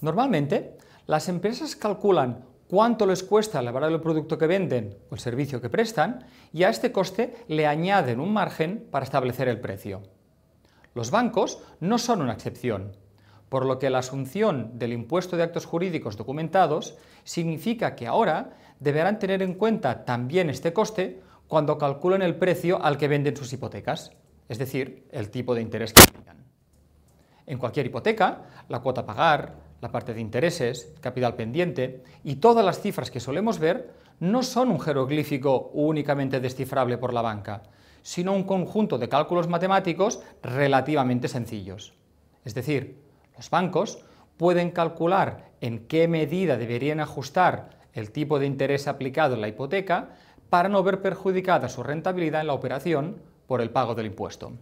Normalmente, las empresas calculan cuánto les cuesta elaborar el producto que venden o el servicio que prestan y a este coste le añaden un margen para establecer el precio. Los bancos no son una excepción, por lo que la asunción del impuesto de actos jurídicos documentados significa que ahora deberán tener en cuenta también este coste cuando calculen el precio al que venden sus hipotecas, es decir, el tipo de interés que tengan. En cualquier hipoteca, la cuota a pagar, la parte de intereses, capital pendiente, y todas las cifras que solemos ver no son un jeroglífico únicamente descifrable por la banca, sino un conjunto de cálculos matemáticos relativamente sencillos. Es decir, los bancos pueden calcular en qué medida deberían ajustar el tipo de interés aplicado en la hipoteca para no ver perjudicada su rentabilidad en la operación por el pago del impuesto.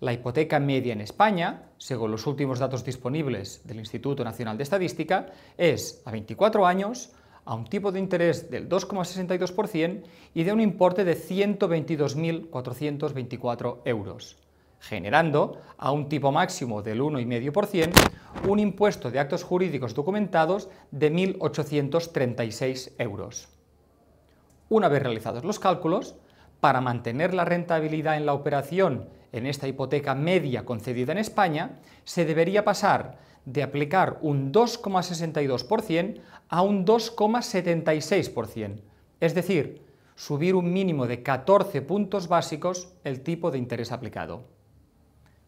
La hipoteca media en España, según los últimos datos disponibles del Instituto Nacional de Estadística, es a 24 años a un tipo de interés del 2,62% y de un importe de 122.424 euros, generando a un tipo máximo del 1,5% un impuesto de actos jurídicos documentados de 1.836 euros. Una vez realizados los cálculos, para mantener la rentabilidad en la operación en esta hipoteca media concedida en España, se debería pasar de aplicar un 2,62% a un 2,76%, es decir, subir un mínimo de 14 puntos básicos el tipo de interés aplicado.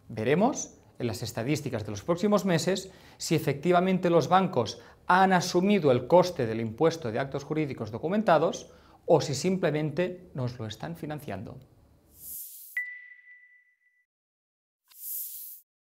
Veremos en las estadísticas de los próximos meses si efectivamente los bancos han asumido el coste del impuesto de actos jurídicos documentados o si simplemente nos lo están financiando.